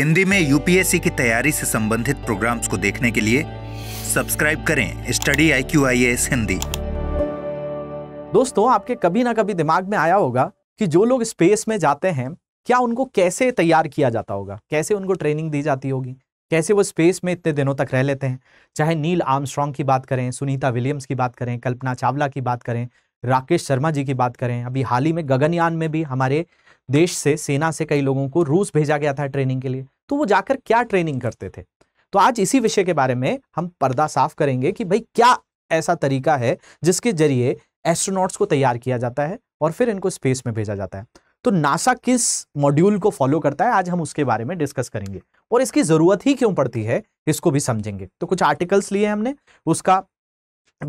हिंदी में यूपीएससी की तैयारी से संबंधित प्रोग्राम्स को देखने के लिए सब्सक्राइब करें study I Q I S Hindi दोस्तों आपके कभी ना कभी दिमाग में आया होगा कि जो लोग स्पेस में जाते हैं क्या उनको कैसे तैयार किया जाता होगा कैसे उनको ट्रेनिंग दी जाती होगी कैसे वो स्पेस में इतने दिनों तक रह लेते हैं चाहे नील आर्मस्ट्रॉन्ग की बात करें सुनीता विलियम्स की बात करें कल्पना चावला की बात करें राकेश शर्मा जी की बात करें अभी हाल ही में गगनयान में भी हमारे देश से सेना से कई लोगों को रूस भेजा गया था ट्रेनिंग के लिए तो वो जाकर क्या ट्रेनिंग करते थे तो आज इसी विषय के बारे में हम पर्दा साफ करेंगे कि भाई क्या ऐसा तरीका है जिसके जरिए एस्ट्रोनॉट्स को तैयार किया जाता है और फिर इनको स्पेस में भेजा जाता है तो नासा किस मॉड्यूल को फॉलो करता है आज हम उसके बारे में डिस्कस करेंगे और इसकी ज़रूरत ही क्यों पड़ती है इसको भी समझेंगे तो कुछ आर्टिकल्स लिए हमने उसका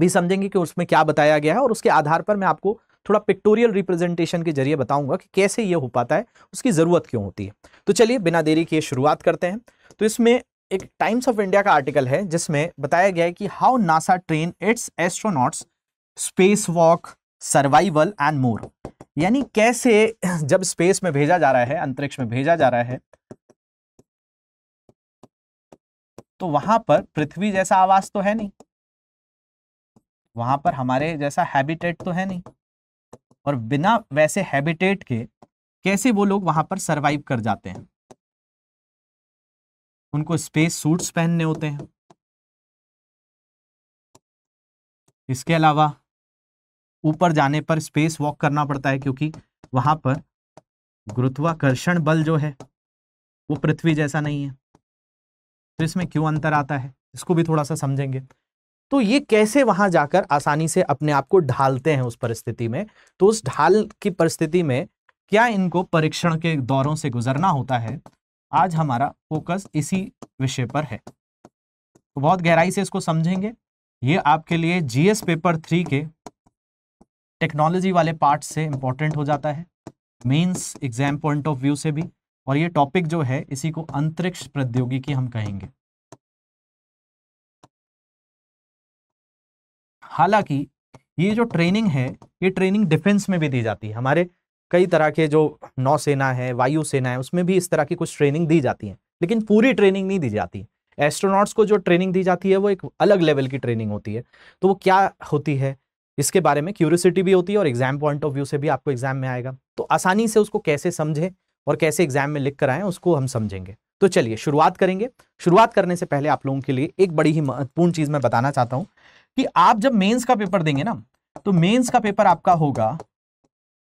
भी समझेंगे कि उसमें क्या बताया गया है और उसके आधार पर मैं आपको थोड़ा पिक्टोरियल रिप्रेजेंटेशन के जरिए बताऊंगा कि कैसे ये हो पाता है उसकी ज़रूरत क्यों होती है तो चलिए बिना देरी के शुरुआत करते हैं तो इसमें एक टाइम्स ऑफ इंडिया का आर्टिकल है जिसमें बताया गया है कि how NASA train its astronauts space walk survival and more यानी कैसे जब स्पेस में भेजा जा रहा है अंतरिक्ष में भेजा जा रहा है तो वहां पर पृथ्वी जैसा आवास तो है नहीं वहां पर हमारे जैसा हैबिटेट तो है नहीं और बिना वैसे हैबिटेट के कैसे वो लोग वहां पर सरवाइव कर जाते हैं उनको स्पेस सूट्स पहनने होते हैं इसके अलावा ऊपर जाने पर स्पेस वॉक करना पड़ता है क्योंकि वहां पर गुरुत्वाकर्षण बल जो है वो पृथ्वी जैसा नहीं है तो इसमें क्यों अंतर आता है इसको भी थोड़ा सा समझेंगे तो ये कैसे वहां जाकर आसानी से अपने आप को ढालते हैं उस परिस्थिति में तो उस ढाल की परिस्थिति में क्या इनको परीक्षण के दौरों से गुजरना होता है आज हमारा फोकस इसी विषय पर है तो बहुत गहराई से इसको समझेंगे ये आपके लिए जीएस पेपर थ्री के टेक्नोलॉजी वाले पार्ट से इंपॉर्टेंट हो जाता है mains exam point of view से भी और ये टॉपिक जो है इसी को अंतरिक्ष प्रौद्योगिकी हम कहेंगे हालांकि ये जो ट्रेनिंग है ये ट्रेनिंग डिफेंस में भी दी जाती है हमारे कई तरह के जो नौसेना है वायुसेना है उसमें भी इस तरह की कुछ ट्रेनिंग दी जाती है लेकिन पूरी ट्रेनिंग नहीं दी जाती एस्ट्रोनॉट्स को जो ट्रेनिंग दी जाती है वो एक अलग लेवल की ट्रेनिंग होती है तो वो क्या होती है इसके बारे में क्यूरियसिटी भी होती है और एग्जाम पॉइंट ऑफ व्यू से भी आपको एग्जाम में आएगा तो आसानी से उसको कैसे समझें और कैसे एग्जाम में लिख कर आए उसको हम समझेंगे तो चलिए शुरुआत करेंगे शुरुआत करने से पहले आप लोगों के लिए एक बड़ी ही महत्वपूर्ण चीज़ मैं बताना चाहता हूँ कि आप जब मेंस का पेपर देंगे ना तो मेंस का पेपर आपका होगा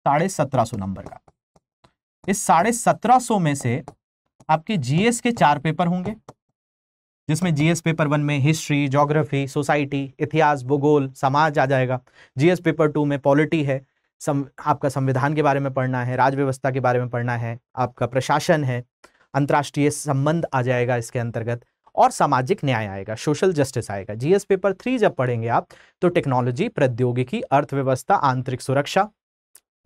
साढ़े सत्रह सो नंबर का इस साढ़े सत्रह सो में से आपके जीएस के चार पेपर होंगे जिसमें जीएस पेपर वन में हिस्ट्री जोग्राफी सोसाइटी इतिहास भूगोल समाज आ जाएगा जीएस पेपर टू में पॉलिटी है सम, आपका संविधान के बारे में पढ़ना है राज्य व्यवस्था के बारे में पढ़ना है आपका प्रशासन है अंतर्राष्ट्रीय संबंध आ जाएगा इसके अंतर्गत और सामाजिक न्याय आएगा सोशल जस्टिस आएगा जीएस पेपर थ्री जब पढ़ेंगे आप तो टेक्नोलॉजी प्रौद्योगिकी अर्थव्यवस्था आंतरिक सुरक्षा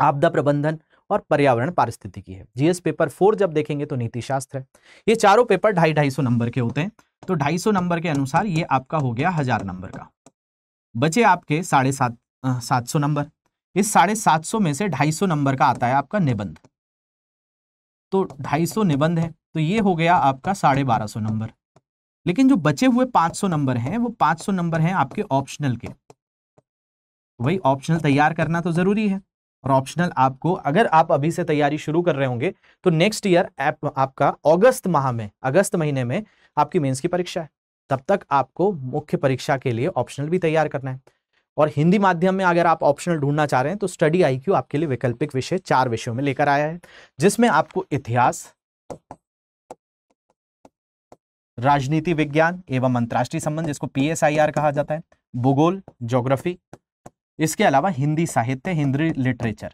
आपदा प्रबंधन और पर्यावरण पारिस्थितिकी है जीएस पेपर फोर जब देखेंगे तो शास्त्र है ये चारों पेपर ढाई ढाई सौ नंबर के होते हैं तो ढाई सौ नंबर के अनुसार ये आपका हो गया हजार नंबर का बचे आपके साढ़े सात सात सौ नंबर इस साढ़े सात सौ में से ढाई सौ नंबर का आता है आपका निबंध तो ढाई सौ निबंध है तो ये हो गया आपका साढ़े बारह सौ नंबर लेकिन जो बचे हुए 500 नंबर हैं वो 500 नंबर हैं आपके ऑप्शनल के वही ऑप्शनल तैयार करना तो जरूरी है और ऑप्शनल आपको अगर आप अभी से तैयारी शुरू कर रहे होंगे तो नेक्स्ट ईयर आप, आपका अगस्त माह में अगस्त महीने में आपकी मेंस की परीक्षा है तब तक आपको मुख्य परीक्षा के लिए ऑप्शनल भी तैयार करना है और हिंदी माध्यम में अगर आप ऑप्शनल ढूंढना चाह रहे हैं तो स्टडी आईक्यू आपके लिए वैकल्पिक विषय चार विषयों में लेकर आया है जिसमें आपको इतिहास राजनीति विज्ञान एवं अंतर्राष्ट्रीय संबंध जिसको पीएसआईआर कहा जाता है भूगोल ज्योग्राफी इसके अलावा हिंदी साहित्य हिंदी लिटरेचर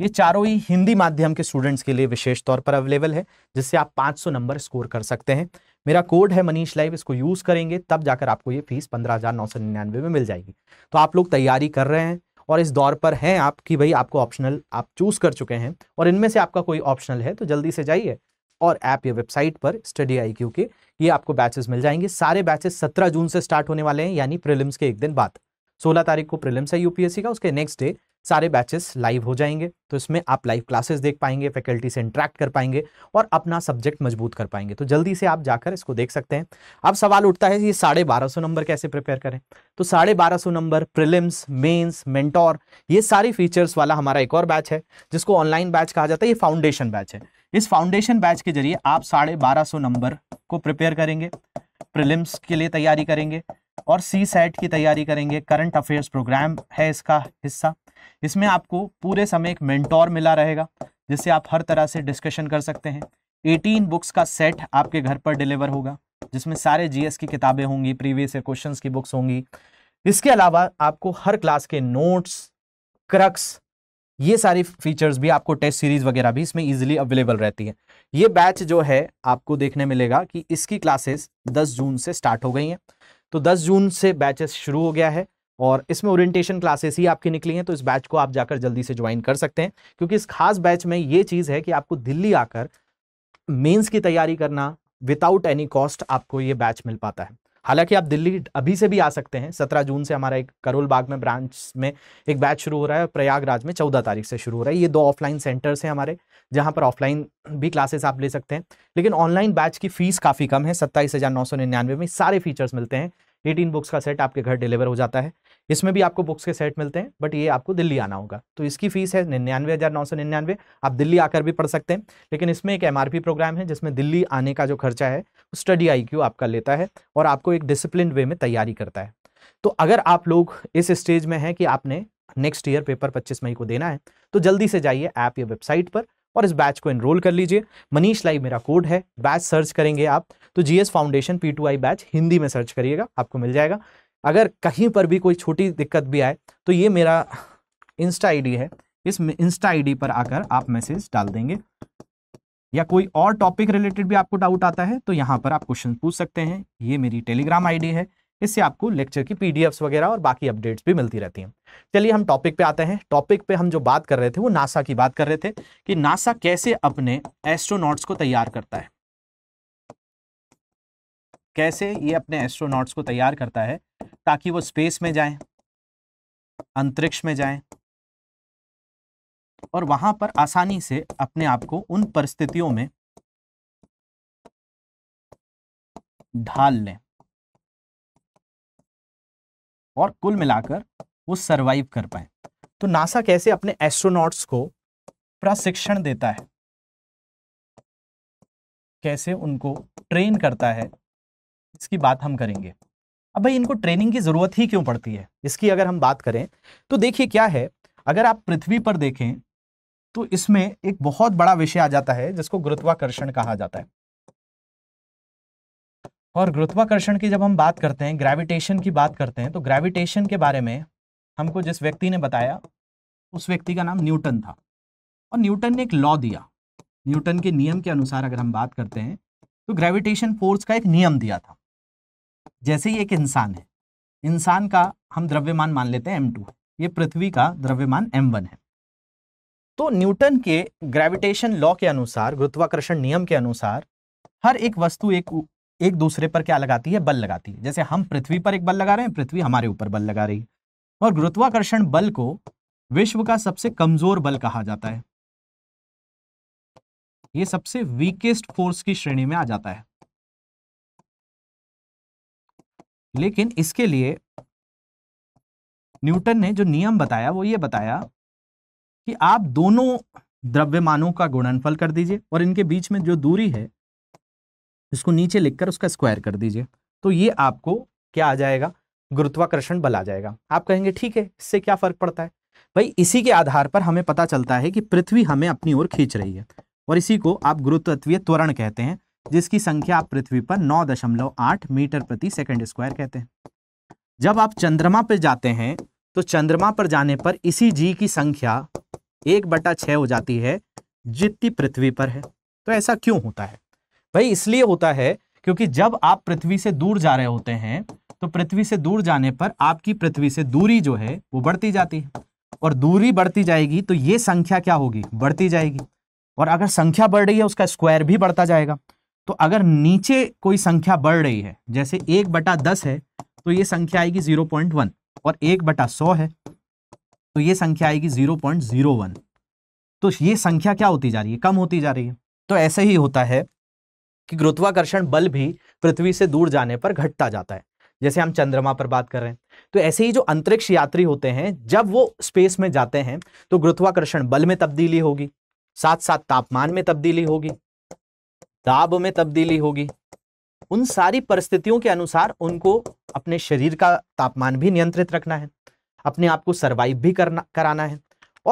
ये चारों ही हिंदी माध्यम के स्टूडेंट्स के लिए विशेष तौर पर अवेलेबल है जिससे आप 500 नंबर स्कोर कर सकते हैं मेरा कोड है मनीष लाइव इसको यूज करेंगे तब जाकर आपको ये फीस पंद्रह हजार नौ सौ निन्यानवे में मिल जाएगी तो आप लोग तैयारी कर रहे हैं और इस दौर पर हैं आप कि भाई आपको ऑप्शनल आप चूज कर चुके हैं और इनमें से आपका कोई ऑप्शनल है तो जल्दी से जाइए और ऐप या वेबसाइट पर स्टडी आई क्यू के ये आपको बैचेस मिल जाएंगे सारे बैचेस सत्रह जून से स्टार्ट होने वाले हैं यानी प्रिलिम्स के एक दिन बाद सोलह तारीख को प्रिलिम्स है यूपीएससी का उसके नेक्स्ट डे सारे बैचेस लाइव हो जाएंगे तो इसमें आप लाइव क्लासेस देख पाएंगे फैकल्टी से इंट्रैक्ट कर पाएंगे और अपना सब्जेक्ट मजबूत कर पाएंगे तो जल्दी से आप जाकर इसको देख सकते हैं अब सवाल उठता है ये साढ़े बारह सौ नंबर कैसे प्रिपेयर करें तो साढ़े बारह सौ नंबर प्रिलिम्स मेंस मेंटोर ये सारी फीचर्स वाला हमारा एक और बैच है जिसको ऑनलाइन बैच कहा जाता है ये फाउंडेशन बैच है इस फाउंडेशन बैच के जरिए आप साढ़े बारह सौ नंबर को प्रिपेयर करेंगे प्रिलिम्स के लिए तैयारी करेंगे और सी सेट की तैयारी करेंगे करंट अफेयर्स प्रोग्राम है इसका हिस्सा इसमें आपको पूरे समय एक मेंटोर मिला रहेगा जिससे आप हर तरह से डिस्कशन कर सकते हैं एटीन बुक्स का सेट आपके घर पर डिलीवर होगा जिसमें सारे जी की किताबें होंगी प्रीवियस क्वेश्चन की बुक्स होंगी इसके अलावा आपको हर क्लास के नोट्स क्रक्स ये सारी फीचर्स भी आपको टेस्ट सीरीज वगैरह भी इसमें इजीली अवेलेबल रहती है ये बैच जो है आपको देखने मिलेगा कि इसकी क्लासेस 10 जून से स्टार्ट हो गई हैं तो 10 जून से बैचेस शुरू हो गया है और इसमें ओरिएंटेशन क्लासेस ही आपकी निकली हैं तो इस बैच को आप जाकर जल्दी से ज्वाइन कर सकते हैं क्योंकि इस खास बैच में ये चीज़ है कि आपको दिल्ली आकर मेन्स की तैयारी करना विदाउट एनी कॉस्ट आपको ये बैच मिल पाता है हालांकि आप दिल्ली अभी से भी आ सकते हैं सत्रह जून से हमारा एक करोल बाग में ब्रांच में एक बैच शुरू हो रहा है प्रयागराज में चौदह तारीख से शुरू हो रहा है ये दो ऑफलाइन सेंटर्स हैं हमारे जहाँ पर ऑफलाइन भी क्लासेस आप ले सकते हैं लेकिन ऑनलाइन बैच की फीस काफ़ी कम है सत्ताईस हज़ार नौ सौ निन्यानवे में सारे फीचर्स मिलते हैं एटीन बुक्स का सेट आपके घर डिलीवर हो जाता है इसमें भी आपको बुक्स के सेट मिलते हैं बट ये आपको दिल्ली आना होगा तो इसकी फीस है निन्यानवे हज़ार नौ सौ निन्यानवे आप दिल्ली आकर भी पढ़ सकते हैं लेकिन इसमें एक एम प्रोग्राम है जिसमें दिल्ली आने का जो खर्चा है स्टडी आई आपका लेता है और आपको एक डिसिप्लिन वे में तैयारी करता है तो अगर आप लोग इस स्टेज में हैं कि आपने नेक्स्ट ईयर पेपर पच्चीस मई को देना है तो जल्दी से जाइए ऐप या वेबसाइट पर और इस बैच को एनरोल कर लीजिए मनीष लाइव मेरा कोड है बैच सर्च करेंगे आप तो GS foundation P two I batch Hindi में सर्च करिएगा आपको मिल जाएगा अगर कहीं पर भी कोई छोटी दिक्कत भी आए तो ये मेरा इंस्टा आईडी है इस इंस्टा आईडी पर आकर आप मैसेज डाल देंगे या कोई और टॉपिक रिलेटेड भी आपको डाउट आता है तो यहाँ पर आप क्वेश्चन पूछ सकते हैं ये मेरी टेलीग्राम आईडी है इससे आपको लेक्चर की पीडीएफ्स वगैरह और बाकी अपडेट्स भी मिलती रहती हैं चलिए हम टॉपिक पे आते हैं टॉपिक पे हम जो बात कर रहे थे वो नासा की बात कर रहे थे कि नासा कैसे अपने एस्ट्रोनॉट्स को तैयार करता है कैसे ये अपने एस्ट्रोनॉट्स को तैयार करता है ताकि वो स्पेस में जाएं अंतरिक्ष में जाएं और वहां पर आसानी से अपने आप को उन परिस्थितियों में ढाल लें और कुल मिलाकर वो सरवाइव कर पाए तो नासा कैसे अपने एस्ट्रोनॉट्स को प्रशिक्षण देता है कैसे उनको ट्रेन करता है इसकी बात हम करेंगे अब भाई इनको ट्रेनिंग की ज़रूरत ही क्यों पड़ती है इसकी अगर हम बात करें तो देखिए क्या है अगर आप पृथ्वी पर देखें तो इसमें एक बहुत बड़ा विषय आ जाता है जिसको गुरुत्वाकर्षण कहा जाता है और गुरुत्वाकर्षण की जब हम बात करते हैं ग्रेविटेशन की बात करते हैं तो ग्रेविटेशन के बारे में हमको जिस व्यक्ति ने बताया उस व्यक्ति का नाम न्यूटन था और न्यूटन ने एक लॉ दिया न्यूटन के नियम के अनुसार अगर हम बात करते हैं तो ग्रेविटेशन फोर्स का एक नियम दिया था जैसे ही एक इंसान है इंसान का हम द्रव्यमान मान लेते हैं एम टू ये पृथ्वी का द्रव्यमान एम वन है तो न्यूटन के ग्रेविटेशन लॉ के अनुसार गुरुत्वाकर्षण नियम के अनुसार हर एक वस्तु एक एक दूसरे पर क्या लगाती है बल लगाती है जैसे हम पृथ्वी पर एक बल लगा रहे हैं पृथ्वी हमारे ऊपर बल लगा रही है और गुरुत्वाकर्षण बल को विश्व का सबसे कमजोर बल कहा जाता है ये सबसे वीकेस्ट फोर्स की श्रेणी में आ जाता है लेकिन इसके लिए न्यूटन ने जो नियम बताया वो ये बताया कि आप दोनों द्रव्यमानों का गुणनफल कर दीजिए और इनके बीच में जो दूरी है इसको नीचे लिखकर उसका स्क्वायर कर दीजिए तो ये आपको क्या आ जाएगा गुरुत्वाकर्षण बल आ जाएगा आप कहेंगे ठीक है इससे क्या फर्क पड़ता है भाई इसी के आधार पर हमें पता चलता है कि पृथ्वी हमें अपनी ओर खींच रही है और इसी को आप गुरुत्वीय त्वरण कहते हैं जिसकी संख्या आप पृथ्वी पर 9.8 मीटर प्रति सेकंड स्क्वायर कहते हैं जब आप चंद्रमा पर जाते हैं तो चंद्रमा पर जाने पर इसी जी की संख्या एक बटा छ हो जाती है जितनी पृथ्वी पर है तो ऐसा क्यों होता है भाई इसलिए होता है क्योंकि जब आप पृथ्वी से दूर जा रहे होते हैं तो पृथ्वी से दूर जाने पर आपकी पृथ्वी से दूरी जो है वो बढ़ती जाती है और दूरी बढ़ती जाएगी तो ये संख्या क्या होगी बढ़ती जाएगी और अगर संख्या बढ़ रही है उसका स्क्वायर भी बढ़ता जाएगा तो अगर नीचे कोई संख्या बढ़ रही है जैसे एक बटा दस है तो ये संख्या आएगी जीरो पॉइंट वन और एक बटा सौ है तो ये संख्या आएगी जीरो पॉइंट जीरो वन तो ये संख्या क्या होती जा रही है कम होती जा रही है तो ऐसे ही होता है कि गुरुत्वाकर्षण बल भी पृथ्वी से दूर जाने पर घटता जाता है जैसे हम चंद्रमा पर बात कर रहे हैं तो ऐसे ही जो अंतरिक्ष यात्री होते हैं जब वो स्पेस में जाते हैं तो गुरुत्वाकर्षण बल में तब्दीली होगी साथ साथ तापमान में तब्दीली होगी दाब में तब्दीली होगी उन सारी परिस्थितियों के अनुसार उनको अपने शरीर का तापमान भी नियंत्रित रखना है अपने आप को सर्वाइव भी करना कराना है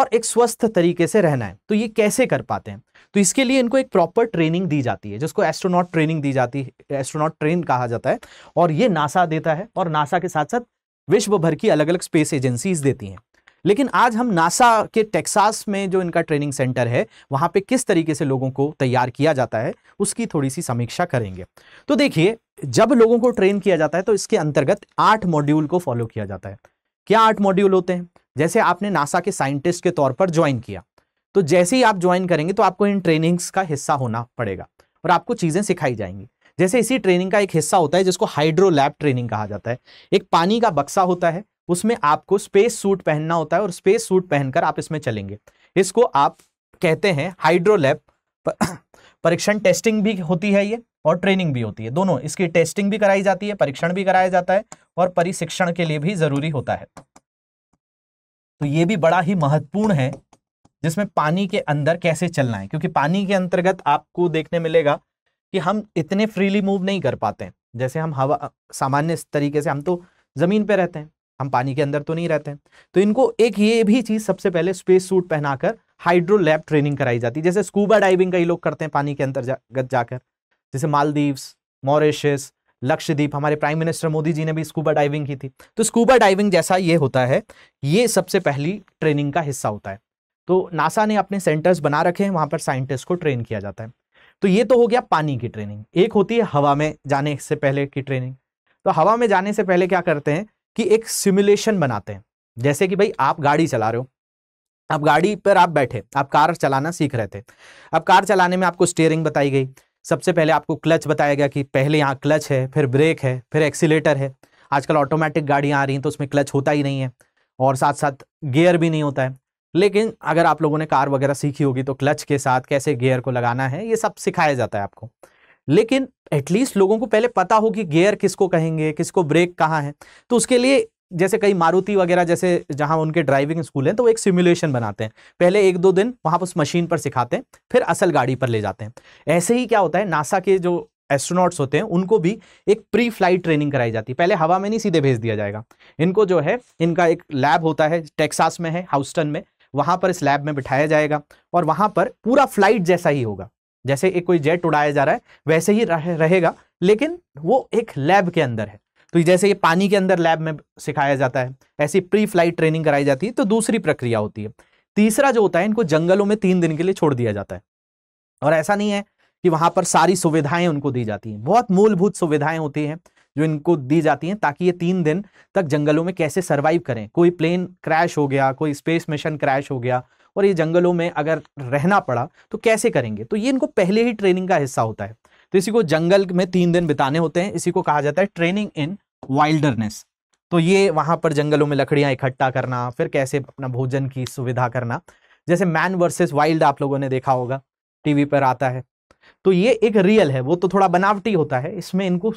और एक स्वस्थ तरीके से रहना है तो ये कैसे कर पाते हैं तो इसके लिए इनको एक प्रॉपर ट्रेनिंग दी जाती है जिसको एस्ट्रोनॉट ट्रेनिंग दी जाती है एस्ट्रोनॉट ट्रेन कहा जाता है और ये नासा देता है और नासा के साथ साथ विश्व भर की अलग अलग स्पेस एजेंसीज देती हैं लेकिन आज हम नासा के टेक्सास में जो इनका ट्रेनिंग सेंटर है वहाँ पे किस तरीके से लोगों को तैयार किया जाता है उसकी थोड़ी सी समीक्षा करेंगे तो देखिए जब लोगों को ट्रेन किया जाता है तो इसके अंतर्गत आठ मॉड्यूल को फॉलो किया जाता है क्या आठ मॉड्यूल होते हैं जैसे आपने नासा के साइंटिस्ट के तौर पर ज्वाइन किया तो जैसे ही आप ज्वाइन करेंगे तो आपको इन ट्रेनिंग्स का हिस्सा होना पड़ेगा और आपको चीज़ें सिखाई जाएंगी जैसे इसी ट्रेनिंग का एक हिस्सा होता है जिसको हाइड्रोलैब ट्रेनिंग कहा जाता है एक पानी का बक्सा होता है उसमें आपको स्पेस सूट पहनना होता है और स्पेस सूट पहनकर आप इसमें चलेंगे इसको आप कहते हैं हाइड्रोलैब परीक्षण टेस्टिंग भी होती है ये और ट्रेनिंग भी होती है दोनों इसकी टेस्टिंग भी कराई जाती है परीक्षण भी कराया जाता है और परिशिक्षण के लिए भी जरूरी होता है तो ये भी बड़ा ही महत्वपूर्ण है जिसमें पानी के अंदर कैसे चलना है क्योंकि पानी के अंतर्गत आपको देखने मिलेगा कि हम इतने फ्रीली मूव नहीं कर पाते जैसे हम हवा सामान्य तरीके से हम तो ज़मीन पर रहते हैं हम पानी के अंदर तो नहीं रहते हैं तो इनको एक ये भी चीज़ सबसे पहले स्पेस सूट पहनाकर हाइड्रोलैब ट्रेनिंग कराई जाती है जैसे स्कूबा डाइविंग कई लोग करते हैं पानी के अंदर जा, जाकर जैसे मालदीव्स मॉरिशस लक्षद्वीप हमारे प्राइम मिनिस्टर मोदी जी ने भी स्कूबा डाइविंग की थी तो स्कूबा डाइविंग जैसा ये होता है ये सबसे पहली ट्रेनिंग का हिस्सा होता है तो नासा ने अपने सेंटर्स बना रखे हैं वहां पर साइंटिस्ट को ट्रेन किया जाता है तो ये तो हो गया पानी की ट्रेनिंग एक होती है हवा में जाने से पहले की ट्रेनिंग तो हवा में जाने से पहले क्या करते हैं कि एक सिमुलेशन बनाते हैं जैसे कि भाई आप गाड़ी चला रहे हो आप गाड़ी पर आप बैठे आप कार चलाना सीख रहे थे अब कार चलाने में आपको स्टेयरिंग बताई गई सबसे पहले आपको क्लच बताया गया कि पहले यहाँ क्लच है फिर ब्रेक है फिर एक्सीटर है आजकल ऑटोमेटिक गाड़ियाँ आ रही हैं तो उसमें क्लच होता ही नहीं है और साथ साथ गियर भी नहीं होता है लेकिन अगर आप लोगों ने कार वगैरह सीखी होगी तो क्लच के साथ कैसे गियर को लगाना है ये सब सिखाया जाता है आपको लेकिन एटलीस्ट लोगों को पहले पता हो कि गेयर किसको कहेंगे किसको ब्रेक कहाँ है तो उसके लिए जैसे कई मारुति वगैरह जैसे जहाँ उनके ड्राइविंग स्कूल हैं तो वो एक सिमुलेशन बनाते हैं पहले एक दो दिन वहाँ पर उस मशीन पर सिखाते हैं फिर असल गाड़ी पर ले जाते हैं ऐसे ही क्या होता है नासा के जो एस्ट्रोनॉट्स होते हैं उनको भी एक प्री फ्लाइट ट्रेनिंग कराई जाती है पहले हवा में नहीं सीधे भेज दिया जाएगा इनको जो है इनका एक लैब होता है टेक्सास में है हाउस्टन में वहाँ पर इस लैब में बिठाया जाएगा और वहाँ पर पूरा फ्लाइट जैसा ही होगा जैसे एक कोई जेट उड़ाया जा रहा है वैसे ही रहे, रहेगा लेकिन वो एक लैब के अंदर है तो जैसे ये पानी के अंदर लैब में सिखाया जाता है ऐसी प्री फ्लाइट ट्रेनिंग कराई जाती है तो दूसरी प्रक्रिया होती है तीसरा जो होता है इनको जंगलों में तीन दिन के लिए छोड़ दिया जाता है और ऐसा नहीं है कि वहां पर सारी सुविधाएं उनको दी जाती हैं बहुत मूलभूत सुविधाएं होती हैं जो इनको दी जाती हैं ताकि ये तीन दिन तक जंगलों में कैसे सर्वाइव करें कोई प्लेन क्रैश हो गया कोई स्पेस मिशन क्रैश हो गया और ये जंगलों में अगर रहना पड़ा तो कैसे करेंगे तो ये इनको पहले ही ट्रेनिंग का हिस्सा होता है तो इसी को जंगल में तीन दिन बिताने होते हैं इसी को कहा जाता है ट्रेनिंग इन वाइल्डरनेस तो ये वहाँ पर जंगलों में लकड़ियाँ इकट्ठा करना फिर कैसे अपना भोजन की सुविधा करना जैसे मैन वर्सेस वाइल्ड आप लोगों ने देखा होगा टीवी पर आता है तो ये एक रियल है वो तो थोड़ा बनावटी होता है इसमें इनको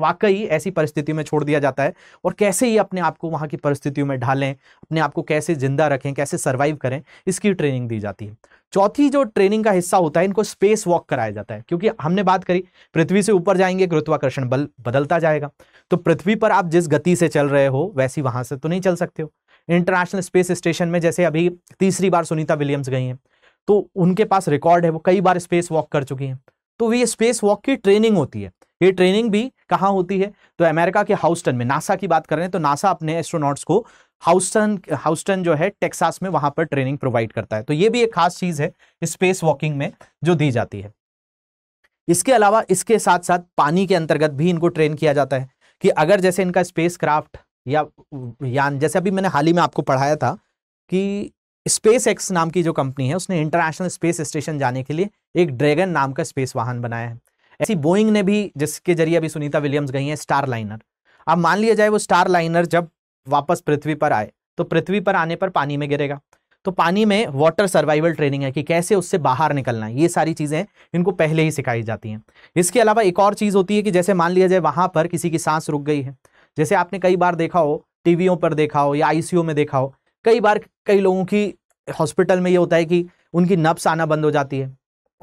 वाकई ऐसी परिस्थितियों में छोड़ दिया जाता है और कैसे ये अपने आप को वहाँ की परिस्थितियों में ढालें अपने आप को कैसे जिंदा रखें कैसे सर्वाइव करें इसकी ट्रेनिंग दी जाती है चौथी जो ट्रेनिंग का हिस्सा होता है इनको स्पेस वॉक कराया जाता है क्योंकि हमने बात करी पृथ्वी से ऊपर जाएंगे गुरुत्वाकर्षण बल बदलता जाएगा तो पृथ्वी पर आप जिस गति से चल रहे हो वैसी वहां से तो नहीं चल सकते हो इंटरनेशनल स्पेस स्टेशन में जैसे अभी तीसरी बार सुनीता विलियम्स गई हैं तो उनके पास रिकॉर्ड है वो कई बार स्पेस वॉक कर चुकी हैं तो ये स्पेस वॉक की ट्रेनिंग होती है ये ट्रेनिंग भी कहाँ होती है तो अमेरिका के हाउस्टन में नासा की बात करें तो नासा अपने एस्ट्रोनॉट्स को हाउस्टन हाउस्टन जो है टेक्सास में वहां पर ट्रेनिंग प्रोवाइड करता है तो ये भी एक खास चीज है स्पेस वॉकिंग में जो दी जाती है इसके अलावा इसके साथ साथ पानी के अंतर्गत भी इनको ट्रेन किया जाता है कि अगर जैसे इनका स्पेस क्राफ्ट या यान जैसे अभी मैंने हाल ही में आपको पढ़ाया था कि स्पेस एक्स नाम की जो कंपनी है उसने इंटरनेशनल स्पेस स्टेशन जाने के लिए एक ड्रैगन नाम का स्पेस वाहन बनाया है ऐसी बोइंग ने भी जिसके जरिए अभी सुनीता विलियम्स गई हैं स्टार लाइनर अब मान लिया जाए वो स्टार लाइनर जब वापस पृथ्वी पर आए तो पृथ्वी पर आने पर पानी में गिरेगा तो पानी में वाटर सर्वाइवल ट्रेनिंग है कि कैसे उससे बाहर निकलना है ये सारी चीज़ें इनको पहले ही सिखाई जाती हैं इसके अलावा एक और चीज़ होती है कि जैसे मान लिया जाए वहाँ पर किसी की सांस रुक गई है जैसे आपने कई बार देखा हो टीवीओं पर देखा हो या आईसीयू में देखा हो कई बार कई लोगों की हॉस्पिटल में ये होता है कि उनकी नब्स आना बंद हो जाती है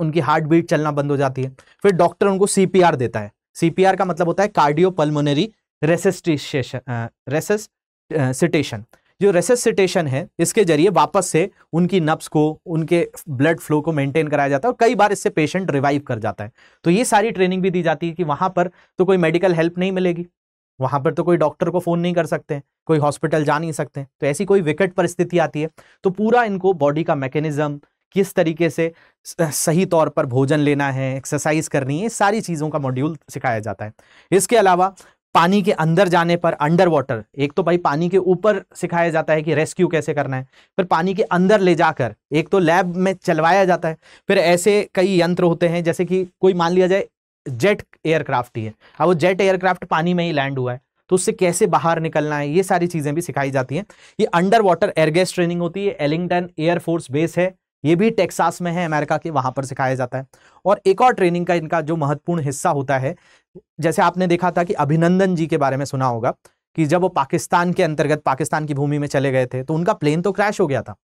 उनकी हार्ट बीट चलना बंद हो जाती है फिर डॉक्टर उनको सीपीआर देता है सीपीआर का मतलब होता है कार्डियो पल्मोनरी रेसेस्टिशन रेसेसिटेशन जो रेसेसिटेशन है इसके जरिए वापस से उनकी नब्स को उनके ब्लड फ्लो को मेंटेन कराया जाता है और कई बार इससे पेशेंट रिवाइव कर जाता है तो ये सारी ट्रेनिंग भी दी जाती है कि वहाँ पर तो कोई मेडिकल हेल्प नहीं मिलेगी वहां पर तो कोई डॉक्टर को फोन नहीं कर सकते कोई हॉस्पिटल जा नहीं सकते तो ऐसी कोई विकट परिस्थिति आती है तो पूरा इनको बॉडी का मैकेनिज्म किस तरीके से सही तौर पर भोजन लेना है एक्सरसाइज करनी है सारी चीज़ों का मॉड्यूल सिखाया जाता है इसके अलावा पानी के अंदर जाने पर अंडर वाटर एक तो भाई पानी के ऊपर सिखाया जाता है कि रेस्क्यू कैसे करना है फिर पानी के अंदर ले जाकर एक तो लैब में चलवाया जाता है फिर ऐसे कई यंत्र होते हैं जैसे कि कोई मान लिया जाए जेट एयरक्राफ्ट ही है अब हाँ, वो जेट एयरक्राफ्ट पानी में ही लैंड हुआ है तो उससे कैसे बाहर निकलना है ये सारी चीज़ें भी सिखाई जाती हैं ये अंडर वाटर एयरगेस्ट ट्रेनिंग होती है एलिंगटन एयरफोर्स बेस है ये भी टेक्सास में है अमेरिका के वहां पर सिखाया जाता है और एक और ट्रेनिंग का इनका जो महत्वपूर्ण हिस्सा होता है जैसे आपने देखा था कि अभिनंदन जी के बारे में सुना होगा कि जब वो पाकिस्तान के अंतर्गत पाकिस्तान की भूमि में चले गए थे तो उनका प्लेन तो क्रैश हो गया था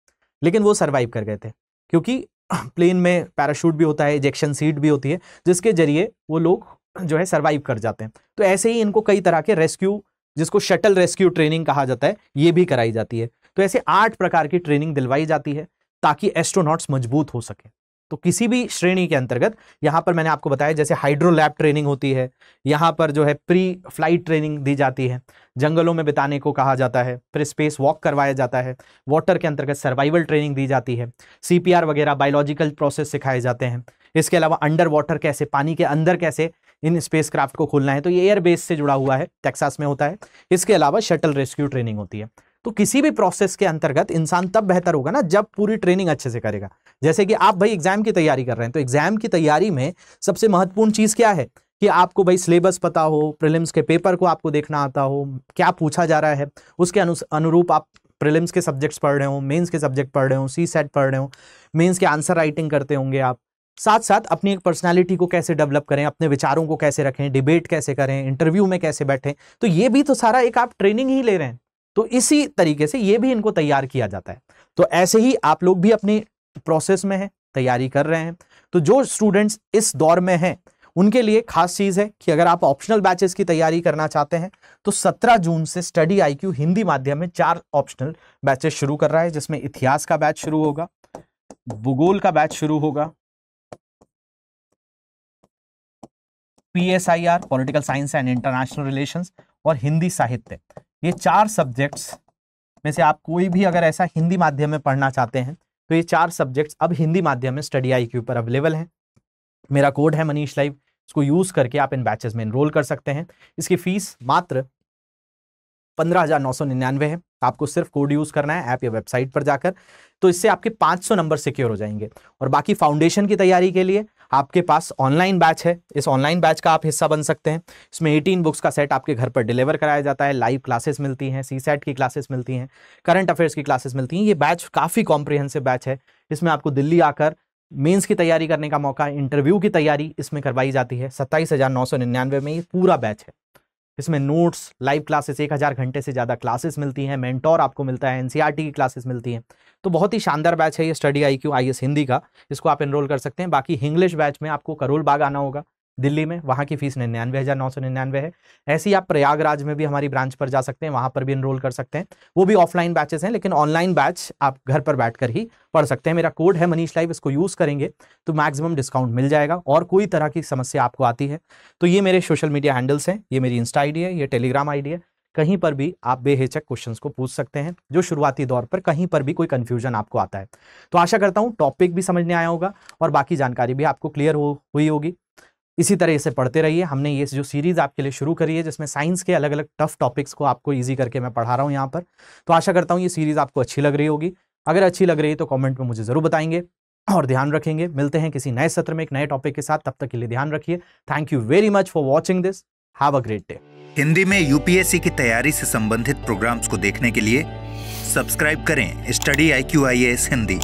लेकिन वो सर्वाइव कर गए थे क्योंकि प्लेन में पैराशूट भी होता है इजेक्शन सीट भी होती है जिसके जरिए वो लोग जो है सर्वाइव कर जाते हैं तो ऐसे ही इनको कई तरह के रेस्क्यू जिसको शटल रेस्क्यू ट्रेनिंग कहा जाता है ये भी कराई जाती है तो ऐसे आठ प्रकार की ट्रेनिंग दिलवाई जाती है ताकि एस्ट्रोनॉट्स मजबूत हो सके तो किसी भी श्रेणी के अंतर्गत यहां पर मैंने आपको बताया जैसे हाइड्रोलैब ट्रेनिंग होती है यहां पर जो है प्री फ्लाइट ट्रेनिंग दी जाती है जंगलों में बिताने को कहा जाता है फिर स्पेस वॉक करवाया जाता है वाटर के अंतर्गत सर्वाइवल ट्रेनिंग दी जाती है सी वगैरह बायोलॉजिकल प्रोसेस सिखाए जाते हैं इसके अलावा अंडर वाटर कैसे पानी के अंदर कैसे इन स्पेस क्राफ्ट को खोलना है तो ये एयरबेस से जुड़ा हुआ है टेक्सास में होता है इसके अलावा शटल रेस्क्यू ट्रेनिंग होती है तो किसी भी प्रोसेस के अंतर्गत इंसान तब बेहतर होगा ना जब पूरी ट्रेनिंग अच्छे से करेगा जैसे कि आप भाई एग्जाम की तैयारी कर रहे हैं तो एग्जाम की तैयारी में सबसे महत्वपूर्ण चीज़ क्या है कि आपको भाई सिलेबस पता हो प्रिलिम्स के पेपर को आपको देखना आता हो क्या पूछा जा रहा है उसके अनुरूप आप प्रिलिम्स के सब्जेक्ट्स पढ़ रहे हो मेन्स के सब्जेक्ट पढ़ रहे हो सी सेट पढ़ रहे हो मेन्स के आंसर राइटिंग करते होंगे आप साथ साथ अपनी एक पर्सनालिटी को कैसे डेवलप करें अपने विचारों को कैसे रखें डिबेट कैसे करें इंटरव्यू में कैसे बैठें तो ये भी तो सारा एक आप ट्रेनिंग ही ले रहे हैं तो इसी तरीके से ये भी इनको तैयार किया जाता है तो ऐसे ही आप लोग भी अपने प्रोसेस में है तैयारी कर रहे हैं तो जो स्टूडेंट्स इस दौर में हैं उनके लिए खास चीज़ है कि अगर आप ऑप्शनल बैचेस की तैयारी करना चाहते हैं तो 17 जून से स्टडी आईक्यू हिंदी माध्यम में चार ऑप्शनल बैचेस शुरू कर रहा है जिसमें इतिहास का बैच शुरू होगा भूगोल का बैच शुरू होगा PSIR political science and international relations और हिंदी साहित्य ये चार सब्जेक्ट्स में से आप कोई भी अगर ऐसा हिंदी माध्यम में पढ़ना चाहते हैं तो ये चार सब्जेक्ट्स अब हिंदी माध्यम में स्टडी आई पर अवेलेबल हैं मेरा कोड है मनीष लाइव इसको यूज़ करके आप इन बैचेस में इनरोल कर सकते हैं इसकी फीस मात्र पंद्रह हज़ार नौ सौ निन्यानवे है आपको सिर्फ कोड यूज़ करना है ऐप या वेबसाइट पर जाकर तो इससे आपके 500 नंबर सिक्योर हो जाएंगे और बाकी फाउंडेशन की तैयारी के लिए आपके पास ऑनलाइन बैच है इस ऑनलाइन बैच का आप हिस्सा बन सकते हैं इसमें 18 बुक्स का सेट आपके घर पर डिलीवर कराया जाता है लाइव क्लासेस मिलती हैं सी सेट की क्लासेस मिलती हैं करंट अफेयर्स की क्लासेस मिलती हैं ये बैच काफ़ी कॉम्प्रिहेंसिव बैच है इसमें आपको दिल्ली आकर मेंस की तैयारी करने का मौका इंटरव्यू की तैयारी इसमें करवाई जाती है सत्ताईस में ये पूरा बैच है इसमें नोट्स लाइव क्लासेस एक हज़ार घंटे से ज़्यादा क्लासेस मिलती हैं मेंटोर आपको मिलता है एनसीईआरटी e की क्लासेस मिलती हैं तो बहुत ही शानदार बैच है ये study I Q I Hindi का इसको आप इनरोल कर सकते हैं बाकी इंग्लिश बैच में आपको करोल बाग आना होगा दिल्ली में वहाँ की फीस निन्यानवे हज़ार नौ सौ निन्यानवे है ऐसे ही आप प्रयागराज में भी हमारी ब्रांच पर जा सकते हैं वहाँ पर भी इनरोल कर सकते हैं वो भी ऑफलाइन बैचेस हैं लेकिन ऑनलाइन बैच आप घर पर बैठकर ही पढ़ सकते हैं मेरा कोड है मनीष लाइव इसको यूज़ करेंगे तो मैक्सिमम डिस्काउंट मिल जाएगा और कोई तरह की समस्या आपको आती है तो ये मेरे सोशल मीडिया हैंडल्स हैं ये मेरी इंस्टा आई है ये टेलीग्राम आई है कहीं पर भी आप बेहिचक क्वेश्चंस को पूछ सकते हैं जो शुरुआती दौर पर कहीं पर भी कोई कन्फ्यूजन आपको आता है तो आशा करता हूँ टॉपिक भी समझने आया होगा और बाकी जानकारी भी आपको क्लियर हो हुई होगी इसी तरह से पढ़ते रहिए हमने ये जो सीरीज़ आपके लिए शुरू करी है जिसमें साइंस के अलग अलग टफ टॉपिक्स को आपको ईजी करके मैं पढ़ा रहा हूँ यहाँ पर तो आशा करता हूँ ये सीरीज़ आपको अच्छी लग रही होगी अगर अच्छी लग रही है तो कॉमेंट में मुझे ज़रूर बताएंगे और ध्यान रखेंगे मिलते हैं किसी नए सत्र में एक नए टॉपिक के साथ तब तक के लिए ध्यान रखिए thank you very much for watching this have a great day Hindi में यूपीएससी की तैयारी से संबंधित प्रोग्राम्स को देखने के लिए सब्सक्राइब करें study I Q I S Hindi